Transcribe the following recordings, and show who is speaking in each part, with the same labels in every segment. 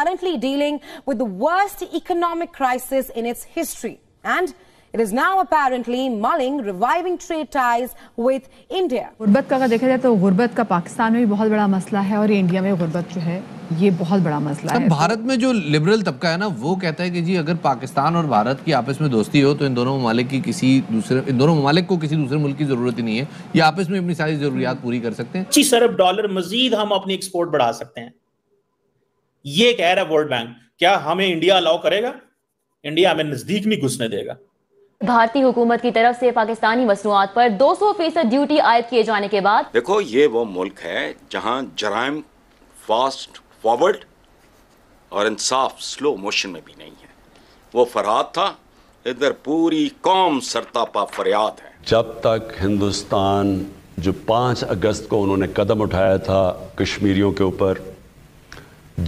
Speaker 1: currently dealing with the worst economic crisis in its history. And it is now apparently mulling reviving trade ties with India. गुर्बत का अगर
Speaker 2: देखा जाए तो गुर्बत का पाकिस्तान में भी बहुत बड़ा मसला है और इंडिया में गुर्बत जो है ये बहुत बड़ा मसला है भारत में जो लिबरल तबका है ना वो कहता है कि जी अगर पाकिस्तान और भारत की आपस में दोस्ती हो तो इन दोनों ममालिक की किसी दूसरे इन दोनों ममालिक को किसी दूसरे मुल्क की जरूरत ही नहीं है ये आपस में अपनी सारी जरूरियात पूरी कर सकते हैं पच्चीस अरब डॉलर मजीद हम अपनी एक्सपोर्ट बढ़ा सकते हैं ये कह रहा है वर्ल्ड बैंक क्या हमें इंडिया अलाउ करेगा इंडिया हमें नजदीक नहीं घुसने देगा
Speaker 1: भारतीय हुकूमत की तरफ से पाकिस्तानी मसनूआत पर 200 फीसद ड्यूटी आयद किए जाने के बाद
Speaker 3: देखो ये वो मुल्क है जहां जराइम फास्ट फॉरवर्ड और इंसाफ स्लो मोशन में भी नहीं है वो फरहाद था इधर पूरी कौम सरतापा फरियाद है जब तक हिंदुस्तान जो 5 अगस्त को उन्होंने कदम उठाया था कश्मीरियों के ऊपर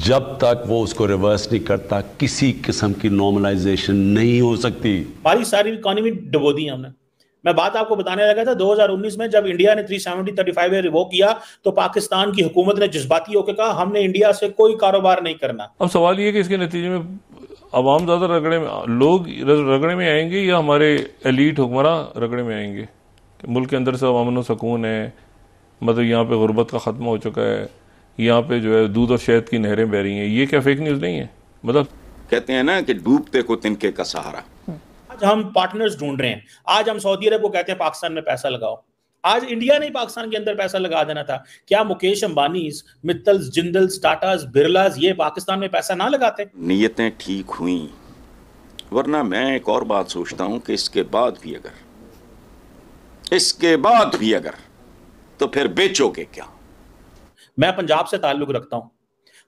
Speaker 3: जब तक वो उसको रिवर्स नहीं करता किसी किस्म की नॉर्मलाइजेशन नहीं हो सकती
Speaker 2: हमारी सारी इकोनॉमी डुबो दी हमने मैं बात आपको बताने लगा था 2019 में जब इंडिया ने 370 फाइव रिवोक किया तो पाकिस्तान की हुकूमत ने जज्बाती होकर कहा हमने इंडिया से कोई कारोबार नहीं करना
Speaker 3: अब सवाल ये कि इसके नतीजे में आवाम ज्यादा रगड़े में लोग रगड़े में आएंगे या हमारे एलिट हुक्मरान रगड़े में आएंगे मुल्क के अंदर से अमन सकून है मतलब यहाँ पे गुर्बत का ख़त्म हो चुका है यहाँ पे जो है दूध और शहद की नहरें बह रही हैं ये क्या फेक न्यूज़ नहीं है मतलब कहते हैं ना कि डूबते को तिनके का सहारा हम्म।
Speaker 2: आज हम पार्टनर्स ढूंढ रहे हैं आज हम सऊदी अरब को कहते हैं पाकिस्तान में पैसा लगाओ आज इंडिया ने पाकिस्तान के अंदर पैसा लगा देना था क्या मुकेश अंबानी मित्तल जिंदल टाटास बिरलाज ये पाकिस्तान में पैसा ना लगाते
Speaker 3: नीयतें ठीक हुई वरना मैं एक और बात सोचता हूं कि इसके बाद भी अगर इसके बाद भी अगर तो फिर बेचोगे क्या
Speaker 2: मैं पंजाब से ताल्लुक रखता हूँ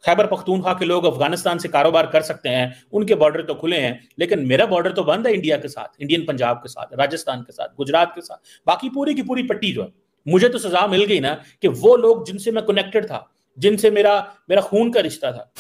Speaker 2: खैबर पख्तूनख्वा के लोग अफगानिस्तान से कारोबार कर सकते हैं उनके बॉर्डर तो खुले हैं लेकिन मेरा बॉर्डर तो बंद है इंडिया के साथ इंडियन पंजाब के साथ राजस्थान के साथ गुजरात के साथ बाकी पूरी की पूरी पट्टी जो है मुझे तो सजा मिल गई ना कि वो लोग जिनसे मैं कनेक्टेड था जिनसे मेरा मेरा खून का रिश्ता था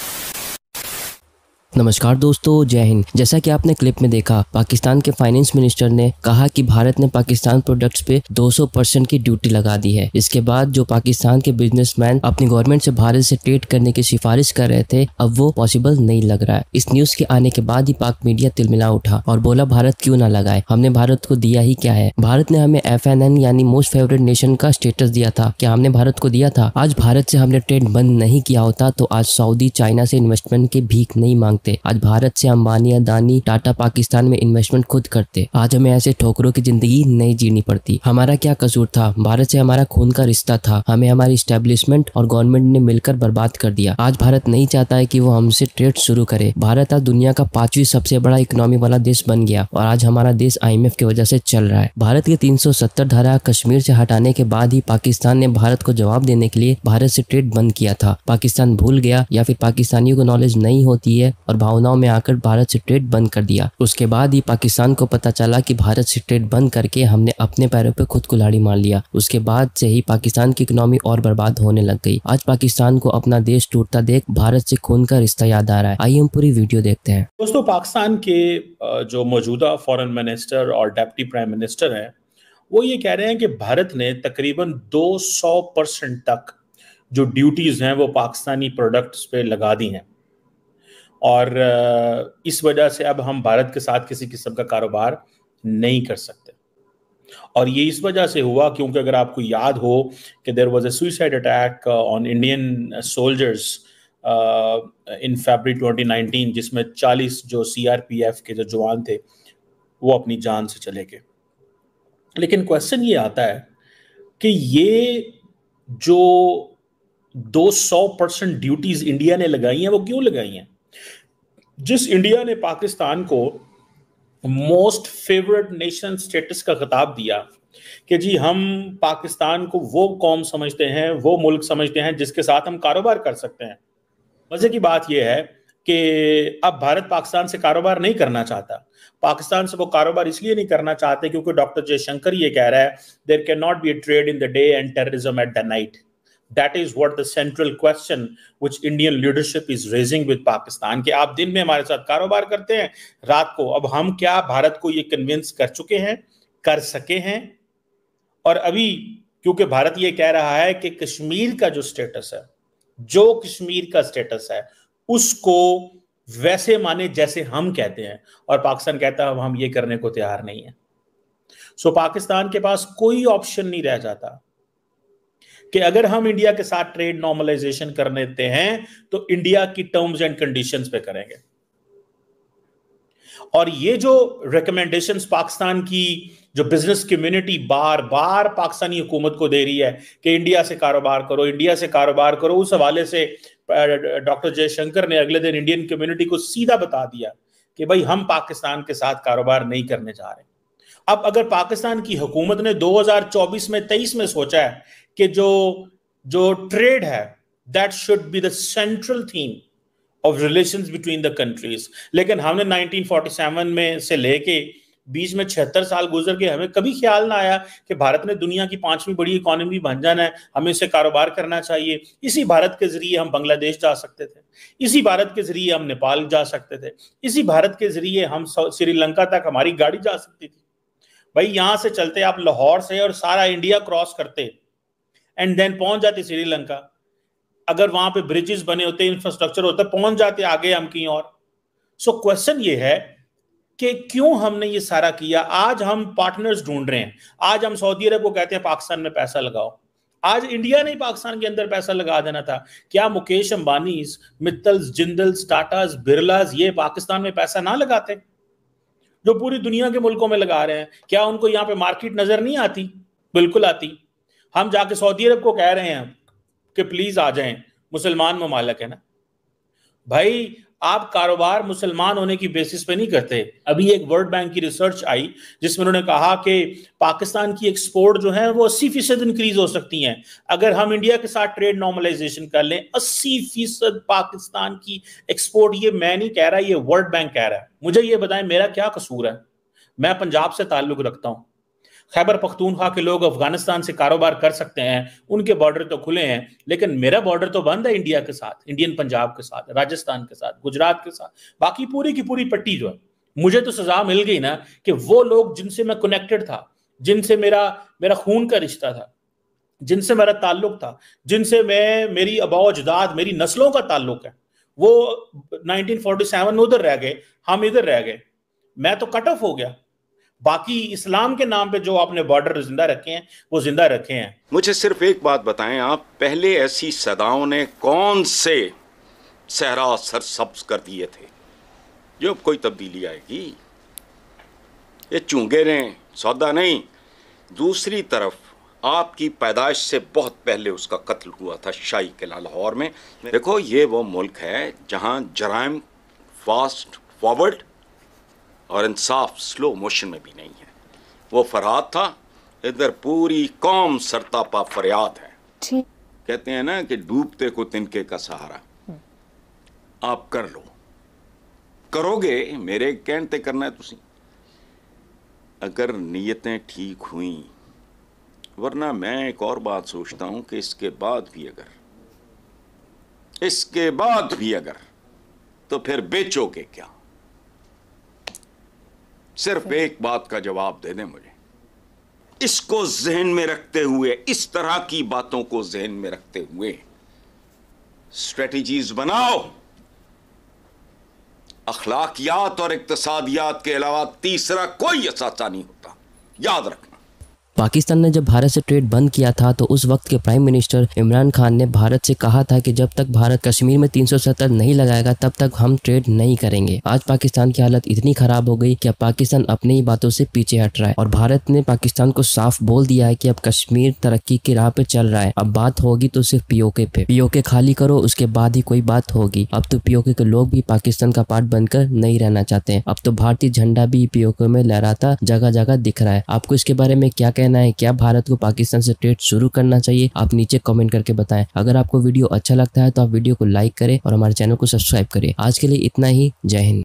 Speaker 1: नमस्कार दोस्तों जय हिंद जैसा कि आपने क्लिप में देखा पाकिस्तान के फाइनेंस मिनिस्टर ने कहा कि भारत ने पाकिस्तान प्रोडक्ट्स पे 200 परसेंट की ड्यूटी लगा दी है इसके बाद जो पाकिस्तान के बिजनेसमैन अपनी गवर्नमेंट से भारत से ट्रेड करने की सिफारिश कर रहे थे अब वो पॉसिबल नहीं लग रहा है इस न्यूज के आने के बाद ही पाक मीडिया तिलमिला उठा और बोला भारत क्यूँ ना लगाए हमने भारत को दिया ही क्या है भारत ने हमें एफ यानी मोस्ट फेवरेट नेशन का स्टेटस दिया था क्या हमने भारत को दिया था आज भारत से हमने ट्रेड बंद नहीं किया होता तो आज सऊदी चाइना से इन्वेस्टमेंट की भीख नहीं मांग सकते आज भारत से अंबानी अदानी टाटा पाकिस्तान में इन्वेस्टमेंट खुद करते आज हमें ऐसे ठोकरों की जिंदगी नहीं जीनी पड़ती हमारा क्या कसूर था भारत से हमारा खून का रिश्ता था हमें हमारी स्टेब्लिशमेंट और गवर्नमेंट ने मिलकर बर्बाद कर दिया आज भारत नहीं चाहता है की वो हमसे ट्रेड शुरू करे भारत आज दुनिया का पांचवी सबसे बड़ा इकोनॉमी वाला देश बन गया और आज हमारा देश एफ की वजह से चल रहा है भारत की 370 धारा कश्मीर से हटाने के बाद ही पाकिस्तान ने भारत को जवाब देने के लिए भारत से ट्रेड बंद किया था पाकिस्तान भूल गया या फिर पाकिस्तानियों को नॉलेज नहीं होती है और और भावनाओं में आकर भारत से ट्रेड बंद कर दिया उसके बाद ही पाकिस्तान को पता चला कि भारत से ट्रेड बंद करके हमने अपने पैरों पर खुद कुल्हाड़ी मार लिया उसके बाद से ही पाकिस्तान की इकोनॉमी और बर्बाद होने लग गई आज पाकिस्तान को अपना देश टूटता देख भारत से खून का रिश्ता याद आ रहा है आइए हम पूरी वीडियो देखते हैं
Speaker 2: दोस्तों पाकिस्तान के जो मौजूदा फॉरेन मिनिस्टर और डेप्टी प्राइम मिनिस्टर हैं वो ये कह रहे हैं कि भारत ने तकरीबन 200 परसेंट तक जो ड्यूटीज हैं वो पाकिस्तानी प्रोडक्ट्स पे लगा दी हैं और इस वजह से अब हम भारत के साथ किसी किस्म का कारोबार नहीं कर सकते और ये इस वजह से हुआ क्योंकि अगर आपको याद हो कि there was a suicide attack on Indian soldiers in February 2019 जिसमें 40 जो सीआरपीएफ के जो जवान थे वो अपनी जान से चले गए लेकिन क्वेश्चन ये आता है कि ये जो 200 परसेंट ड्यूटीज इंडिया ने लगाई हैं वो क्यों लगाई हैं जिस इंडिया ने पाकिस्तान को मोस्ट फेवरेट नेशन स्टेटस का खिताब दिया कि जी हम पाकिस्तान को वो कौम समझते हैं वो मुल्क समझते हैं जिसके साथ हम कारोबार कर सकते हैं मज़े की बात यह है कि अब भारत पाकिस्तान से कारोबार नहीं करना चाहता पाकिस्तान से वो कारोबार इसलिए नहीं करना चाहते क्योंकि डॉक्टर जयशंकर ये कह रहा है there can not be trade in the day and terrorism at the night that is what the central question which Indian leadership is raising with Pakistan कि आप दिन में हमारे साथ कारोबार करते हैं रात को अब हम क्या भारत को ये कन्विंस कर चुके हैं कर सके हैं और अभी क्योंकि भारत ये कह रहा है कि कश्मीर का जो स्टेटस है जो कश्मीर का स्टेटस है उसको वैसे माने जैसे हम कहते हैं और पाकिस्तान कहता है अब हम ये करने को तैयार नहीं है सो so, पाकिस्तान के पास कोई ऑप्शन नहीं रह जाता कि अगर हम इंडिया के साथ ट्रेड नॉर्मलाइजेशन कर लेते हैं तो इंडिया की टर्म्स एंड कंडीशन पे करेंगे और ये जो रिकमेंडेशन पाकिस्तान की जो बिजनेस कम्युनिटी बार बार पाकिस्तानी हुकूमत को दे रही है कि इंडिया से कारोबार करो इंडिया से कारोबार करो उस हवाले से डॉक्टर जयशंकर ने अगले दिन इंडियन कम्युनिटी को सीधा बता दिया कि भाई हम पाकिस्तान के साथ कारोबार नहीं करने जा रहे अब अगर पाकिस्तान की हुकूमत ने 2024 में 23 में सोचा है कि जो जो ट्रेड है that should be the central theme of relation between the countries लेकिन हमने 1947 में से लेके बीच में छिहत्तर साल गुजर गए हमें कभी ख्याल ना आया कि भारत ने दुनिया की पांचवी बड़ी इकोनॉमी बन जाना है हमें इसे कारोबार करना चाहिए इसी भारत के जरिए हम बांग्लादेश जा सकते थे इसी भारत के जरिए हम नेपाल जा सकते थे इसी भारत के जरिए हम श्रीलंका तक हमारी गाड़ी जा सकती थी भाई यहाँ से चलते आप लाहौर से और सारा इंडिया क्रॉस करते एंड देन पहुंच जाते श्रीलंका अगर वहां पे ब्रिजेस बने होते इंफ्रास्ट्रक्चर होता पहुंच जाते आगे हम कहीं और सो so, क्वेश्चन ये है कि क्यों हमने ये सारा किया आज हम पार्टनर्स ढूंढ रहे हैं आज हम सऊदी अरब को कहते हैं पाकिस्तान में पैसा लगाओ आज इंडिया ने पाकिस्तान के अंदर पैसा लगा देना था क्या मुकेश अंबानी मित्तल जिंदल टाटाज बिरलाज ये पाकिस्तान में पैसा ना लगाते जो पूरी दुनिया के मुल्कों में लगा रहे हैं क्या उनको यहाँ पे मार्केट नजर नहीं आती बिल्कुल आती हम जाके सऊदी अरब को कह रहे हैं कि प्लीज आ जाएं मुसलमान ममालक है ना भाई आप कारोबार मुसलमान होने की बेसिस पे नहीं करते अभी एक वर्ल्ड बैंक की रिसर्च आई जिसमें उन्होंने कहा कि पाकिस्तान की एक्सपोर्ट जो है वो अस्सी फीसद इंक्रीज हो सकती है अगर हम इंडिया के साथ ट्रेड नॉर्मलाइजेशन कर लें अस्सी फीसद पाकिस्तान की एक्सपोर्ट ये मैं नहीं कह रहा ये वर्ल्ड बैंक कह रहा है मुझे ये बताएं मेरा क्या कसूर है मैं पंजाब से ताल्लुक रखता हूँ खैबर पख्तूनख्वा के लोग अफगानिस्तान से कारोबार कर सकते हैं उनके बॉर्डर तो खुले हैं लेकिन मेरा बॉर्डर तो बंद है इंडिया के साथ इंडियन पंजाब के साथ राजस्थान के साथ गुजरात के साथ बाकी पूरी की पूरी पट्टी जो है मुझे तो सजा मिल गई ना कि वो लोग जिनसे मैं कनेक्टेड था जिनसे मेरा मेरा खून का रिश्ता था जिनसे मेरा ताल्लुक था जिनसे मैं मेरी अबाजदाद मेरी नस्लों का ताल्लुक है वो 1947 उधर रह गए हम इधर रह गए मैं तो कट ऑफ हो गया बाकी इस्लाम के नाम पे जो आपने बॉर्डर जिंदा रखे हैं वो जिंदा रखे हैं
Speaker 3: मुझे सिर्फ एक बात बताएं आप पहले ऐसी सदाओं ने कौन से सहरा सर सब्ज कर दिए थे जो अब कोई तब्दीली आएगी ये चूंगे रहे सौदा नहीं दूसरी तरफ आपकी पैदाइश से बहुत पहले उसका कत्ल हुआ था शाही किला लाहौर में देखो ये वो मुल्क है जहाँ जराइम फास्ट फॉरवर्ड और इंसाफ स्लो मोशन में भी नहीं है वो फरहाद था इधर पूरी कौम सरतापा फरियाद है कहते हैं ना कि डूबते को तिनके का सहारा आप कर लो करोगे मेरे कहते करना है तुसी अगर नीयतें ठीक हुई वरना मैं एक और बात सोचता हूं कि इसके बाद भी अगर इसके बाद भी अगर तो फिर बेचोगे क्या सिर्फ अच्छा। एक बात का जवाब दे दें मुझे इसको जहन में रखते हुए इस तरह की बातों को जहन में रखते हुए स्ट्रेटजीज बनाओ अखलाकियात और इकतसादियात के अलावा तीसरा कोई असाचा नहीं होता याद रखना
Speaker 1: पाकिस्तान ने जब भारत से ट्रेड बंद किया था तो उस वक्त के प्राइम मिनिस्टर इमरान खान ने भारत से कहा था कि जब तक भारत कश्मीर में 370 नहीं लगाएगा तब तक हम ट्रेड नहीं करेंगे आज पाकिस्तान की हालत इतनी खराब हो गई कि अब पाकिस्तान अपनी ही बातों से पीछे हट रहा है और भारत ने पाकिस्तान को साफ बोल दिया है की अब कश्मीर तरक्की की राह पे चल रहा है अब बात होगी तो सिर्फ पीओके पे पीओके खाली करो उसके बाद ही कोई बात होगी अब तो पीओके के लोग भी पाकिस्तान का पार्ट बनकर नहीं रहना चाहते अब तो भारतीय झंडा भी पीओके में लहराता जगह जगह दिख रहा है आपको इसके बारे में क्या कहना कहना है क्या भारत को पाकिस्तान से ट्रेड शुरू करना चाहिए आप नीचे कमेंट करके बताएं अगर आपको वीडियो अच्छा लगता है तो आप वीडियो को लाइक करें और हमारे चैनल को सब्सक्राइब करें आज के लिए इतना ही जय हिंद